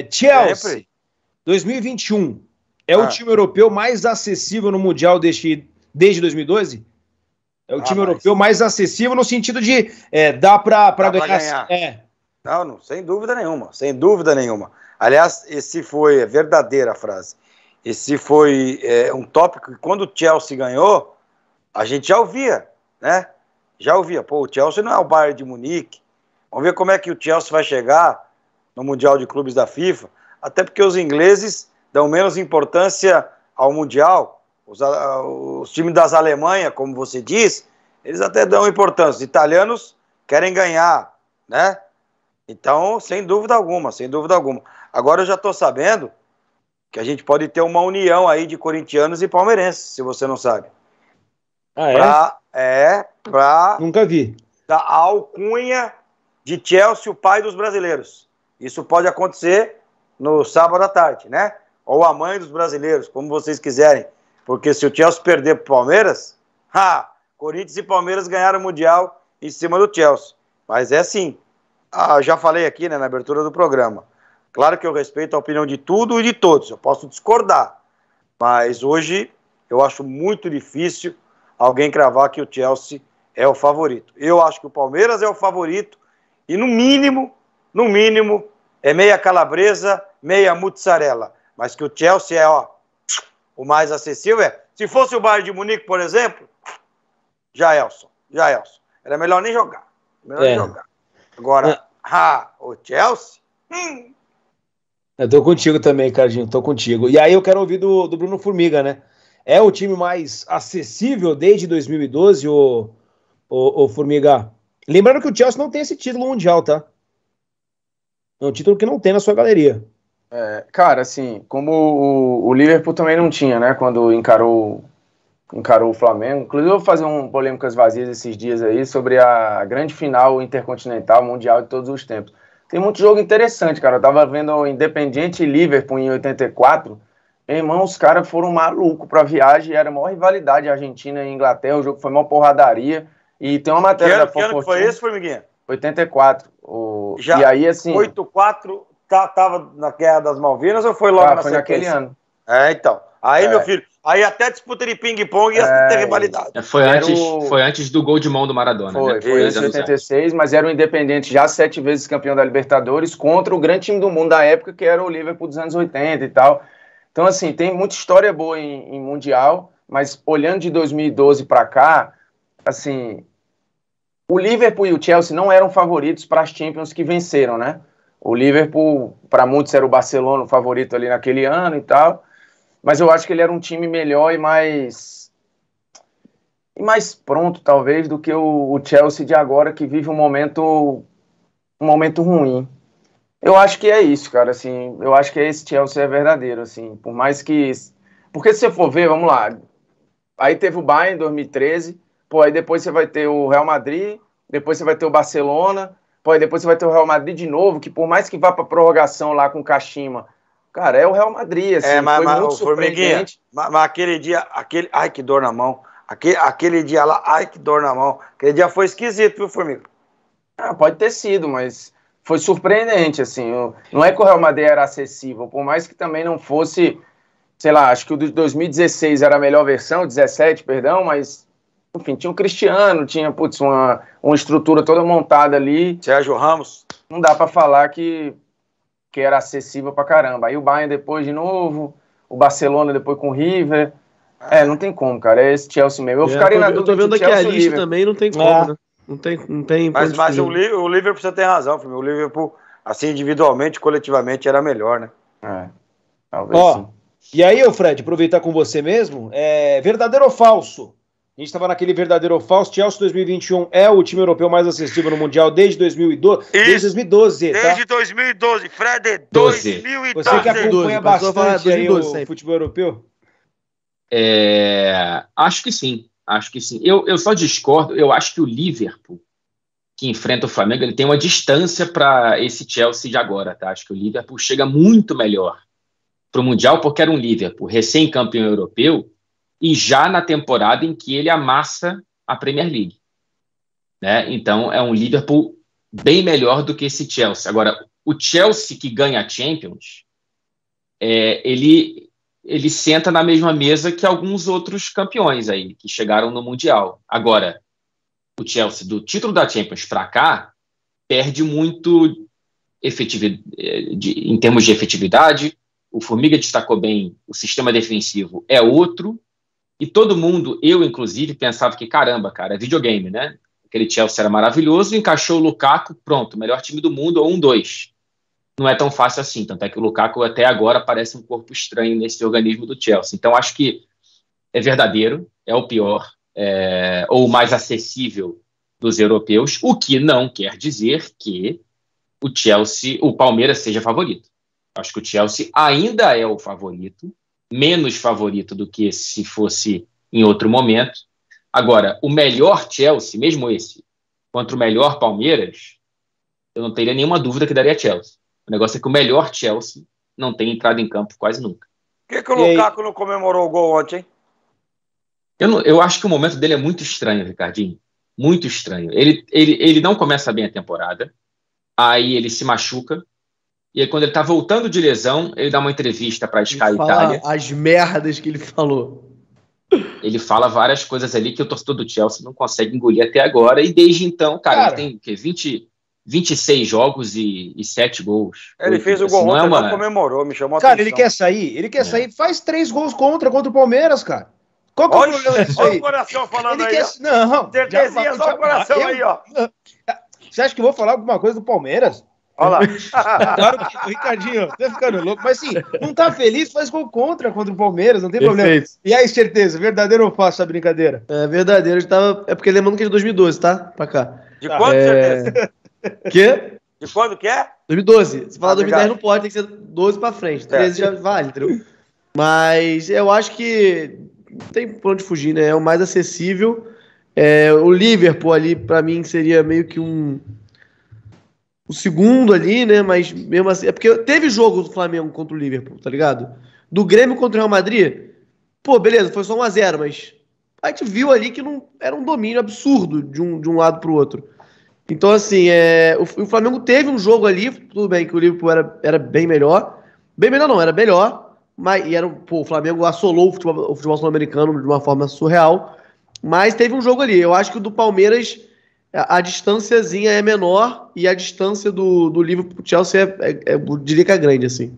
É Chelsea, Sempre. 2021, é ah. o time europeu mais acessível no Mundial desde desde 2012? É o ah, time mas... europeu mais acessível no sentido de é, dá para ganhar. ganhar. É. Não, não, sem dúvida nenhuma, sem dúvida nenhuma. Aliás, esse foi a é verdadeira a frase. Esse foi é, um tópico que quando o Chelsea ganhou, a gente já ouvia, né? Já ouvia, pô, o Chelsea não é o Bayern de Munique. Vamos ver como é que o Chelsea vai chegar no Mundial de Clubes da FIFA, até porque os ingleses dão menos importância ao Mundial. Os, os times das Alemanha, como você diz, eles até dão importância. Os italianos querem ganhar, né? Então, sem dúvida alguma, sem dúvida alguma. Agora eu já estou sabendo que a gente pode ter uma união aí de corintianos e palmeirenses, se você não sabe. Ah, é? Pra, é, pra... Nunca vi. Da alcunha de Chelsea, o pai dos brasileiros. Isso pode acontecer no sábado à tarde, né? Ou a mãe dos brasileiros, como vocês quiserem. Porque se o Chelsea perder para o Palmeiras, ha, Corinthians e Palmeiras ganharam o Mundial em cima do Chelsea. Mas é assim. Ah, já falei aqui né, na abertura do programa. Claro que eu respeito a opinião de tudo e de todos, eu posso discordar. Mas hoje eu acho muito difícil alguém cravar que o Chelsea é o favorito. Eu acho que o Palmeiras é o favorito e no mínimo, no mínimo, é meia calabresa, meia mozzarella. Mas que o Chelsea é, ó, o mais acessível é. Se fosse o Bayern de Munique, por exemplo, já Elson, já Elson. Era melhor nem jogar. Melhor é. nem jogar. Agora, é. o Chelsea? Hum. Eu tô contigo também, Cardinho, tô contigo. E aí eu quero ouvir do, do Bruno Formiga, né? É o time mais acessível desde 2012, o, o, o Formiga. Lembrando que o Chelsea não tem esse título mundial, tá? É um título que não tem na sua galeria. É, cara, assim, como o, o, Liverpool também não tinha, né, quando encarou encarou o Flamengo. Inclusive, eu vou fazer um polêmicas vazias esses dias aí sobre a grande final intercontinental mundial de todos os tempos. Tem muito jogo interessante, cara. Eu tava vendo o Independiente Liverpool em 84. Meu irmão, os caras foram maluco pra viagem. Era a maior rivalidade Argentina e Inglaterra. O jogo foi uma porradaria. E tem uma matéria que ano, da Fox que ano que foi esse, foi, 84. Já e aí, assim. 8-4 tá, tava na Guerra das Malvinas ou foi logo tá, na foi naquele ano. É, então. Aí, é. meu filho, aí até disputa de ping-pong e é, ter rivalidade. É, foi antes, o... foi antes do gol de mão do Maradona. Foi, né? foi em 76, mas era o Independente já sete vezes campeão da Libertadores contra o grande time do mundo da época, que era o Liverpool dos anos 80 e tal. Então, assim, tem muita história boa em, em Mundial, mas olhando de 2012 para cá, assim, o Liverpool e o Chelsea não eram favoritos para as Champions que venceram, né? O Liverpool, para muitos, era o Barcelona o favorito ali naquele ano e tal. Mas eu acho que ele era um time melhor e mais. e mais pronto, talvez, do que o, Chelsea de agora, que vive um momento. um momento ruim. Eu acho que é isso, cara. Assim, eu acho que esse Chelsea é verdadeiro, assim. Por mais que. Porque se você for ver, vamos lá. Aí teve o Bayern em 2013 Pô, aí depois você vai ter o Real Madrid, depois você vai ter o Barcelona, pô, aí depois você vai ter o Real Madrid de novo, que por mais que vá para prorrogação lá com o Kashima, cara, é o Real Madrid, é, assim, é, mas, foi mas, muito surpreendente. Mas, mas aquele dia, aquele, ai que dor na mão, aquele, aquele dia lá, ai que dor na mão, aquele dia foi esquisito, viu, Formiga? Ah, pode ter sido, mas foi surpreendente, assim, não é que o Real Madrid era acessível, por mais que também não fosse, sei lá, acho que o de 2016 era a melhor versão, 17, perdão, mas enfim, tinha o Cristiano, tinha, putz, uma, uma estrutura toda montada ali. Sérgio Ramos. Não dá para falar que, que era acessível para caramba. Aí o Bayern depois de novo, o Barcelona depois com o River. É, não tem como, cara. É esse Chelsea mesmo. Eu é, ficaria na dúvida. Eu tô vendo aqui a lista River. também, não tem como, é. né? Não tem, não tem mas mas o, o Liverpool você tem razão, filho. O Liverpool, assim, individualmente, coletivamente, era melhor, né? É. Talvez. Ó, sim. E aí, Fred, aproveitar com você mesmo, é verdadeiro ou falso? A gente estava naquele verdadeiro ou falso. Chelsea 2021 é o time europeu mais acessível no Mundial desde 2012. Isso. Desde 2012. Tá? Desde 2012, Fred, 2012. É Você que acompanha 12. bastante aí o futebol europeu? É... Acho que sim. Acho que sim. Eu, eu só discordo. Eu acho que o Liverpool, que enfrenta o Flamengo, ele tem uma distância para esse Chelsea de agora. Tá? Acho que o Liverpool chega muito melhor para o Mundial, porque era um Liverpool recém-campeão europeu e já na temporada em que ele amassa a Premier League. Né? Então é um Liverpool bem melhor do que esse Chelsea. Agora, o Chelsea que ganha a Champions, é, ele, ele senta na mesma mesa que alguns outros campeões aí que chegaram no Mundial. Agora, o Chelsea do título da Champions para cá perde muito efetividade, é, em termos de efetividade. O Formiga destacou bem, o sistema defensivo é outro, e todo mundo, eu inclusive, pensava que, caramba, cara, é videogame, né? Aquele Chelsea era maravilhoso, encaixou o Lukaku, pronto, melhor time do mundo, ou um dois. Não é tão fácil assim, tanto é que o Lukaku até agora parece um corpo estranho nesse organismo do Chelsea. Então acho que é verdadeiro, é o pior, é, ou o mais acessível dos europeus, o que não quer dizer que o Chelsea, o Palmeiras seja favorito. Acho que o Chelsea ainda é o favorito, menos favorito do que se fosse em outro momento. Agora, o melhor Chelsea, mesmo esse, contra o melhor Palmeiras, eu não teria nenhuma dúvida que daria Chelsea. O negócio é que o melhor Chelsea não tem entrado em campo quase nunca. Por que, que o Lukaku não comemorou o gol ontem? Eu, não, eu acho que o momento dele é muito estranho, Ricardinho. Muito estranho. Ele, ele, ele não começa bem a temporada, aí ele se machuca, e aí, quando ele tá voltando de lesão, ele dá uma entrevista pra Sky ele fala Itália. As merdas que ele falou. Ele fala várias coisas ali que o torcedor do Chelsea não consegue engolir até agora. E desde então, cara, cara. ele tem o quê? 20, 26 jogos e, e 7 gols. É, ele fez o assim, gol assim, ontem, não, é uma... comemorou, me chamou a Cara, atenção. ele quer sair, ele quer é. sair, faz 3 gols contra, contra o Palmeiras, cara. Qual que é o problema disso aí? o coração falando ele aí. Quer... Não, Certezinha, só o coração eu... aí, ó. Você acha que eu vou falar alguma coisa do Palmeiras? Olha lá. claro Ricardinho, tá ficando louco. Mas sim, não tá feliz, faz gol contra contra o Palmeiras, não tem Perfeito. problema. E aí, certeza, verdadeiro ou falso essa brincadeira? É verdadeiro, tava... é porque lembrando é que é de 2012, tá? Pra cá. De tá. é... certeza? Quê? De quando que é? 2012. Se falar ah, 2010 não pode, tem que ser 12 pra frente. 13 é. já vale, entendeu? Mas eu acho que não tem pra onde fugir, né? É o mais acessível. É, o Liverpool ali, para mim, seria meio que um o segundo ali, né? Mas mesmo assim. É porque teve jogo do Flamengo contra o Liverpool, tá ligado? Do Grêmio contra o Real Madrid. Pô, beleza, foi só 1 a 0 mas a gente viu ali que não era um domínio absurdo de um, de um lado o outro. Então, assim, é, o, o Flamengo teve um jogo ali, tudo bem que o Liverpool era, era bem melhor. Bem melhor não, era melhor. Mas, e era, pô, o Flamengo assolou o futebol, futebol sul-americano de uma forma surreal. Mas teve um jogo ali. Eu acho que o do Palmeiras a, distânciazinha é menor e a distância do, do Liverpool pro Chelsea é, é, é, diria que é grande, assim.